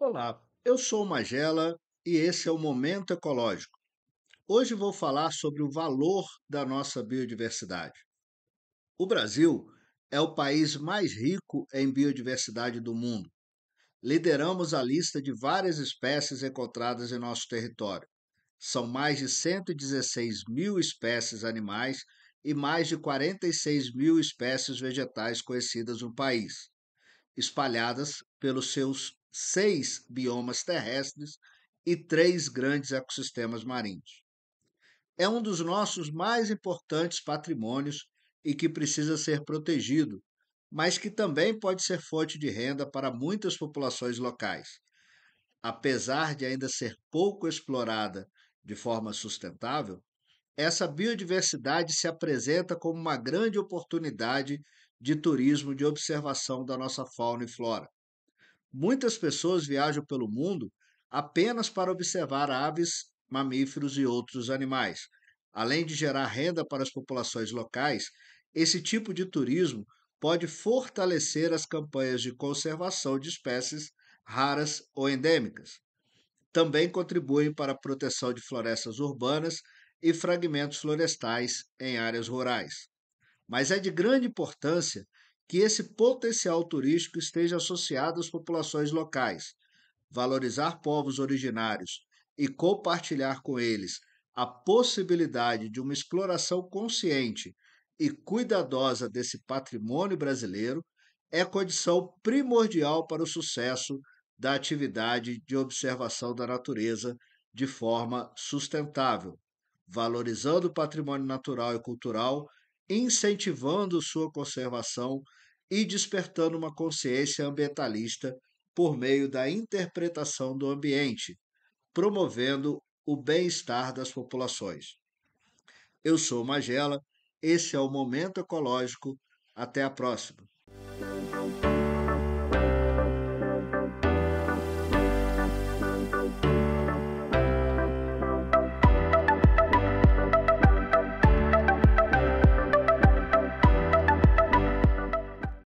Olá, eu sou Magela e esse é o Momento Ecológico. Hoje vou falar sobre o valor da nossa biodiversidade. O Brasil é o país mais rico em biodiversidade do mundo. Lideramos a lista de várias espécies encontradas em nosso território. São mais de 116 mil espécies animais e mais de 46 mil espécies vegetais conhecidas no país espalhadas pelos seus seis biomas terrestres e três grandes ecossistemas marinhos. É um dos nossos mais importantes patrimônios e que precisa ser protegido, mas que também pode ser fonte de renda para muitas populações locais. Apesar de ainda ser pouco explorada de forma sustentável, essa biodiversidade se apresenta como uma grande oportunidade de turismo de observação da nossa fauna e flora. Muitas pessoas viajam pelo mundo apenas para observar aves, mamíferos e outros animais. Além de gerar renda para as populações locais, esse tipo de turismo pode fortalecer as campanhas de conservação de espécies raras ou endêmicas. Também contribuem para a proteção de florestas urbanas e fragmentos florestais em áreas rurais mas é de grande importância que esse potencial turístico esteja associado às populações locais. Valorizar povos originários e compartilhar com eles a possibilidade de uma exploração consciente e cuidadosa desse patrimônio brasileiro é condição primordial para o sucesso da atividade de observação da natureza de forma sustentável, valorizando o patrimônio natural e cultural incentivando sua conservação e despertando uma consciência ambientalista por meio da interpretação do ambiente, promovendo o bem-estar das populações. Eu sou Magela, esse é o Momento Ecológico. Até a próxima!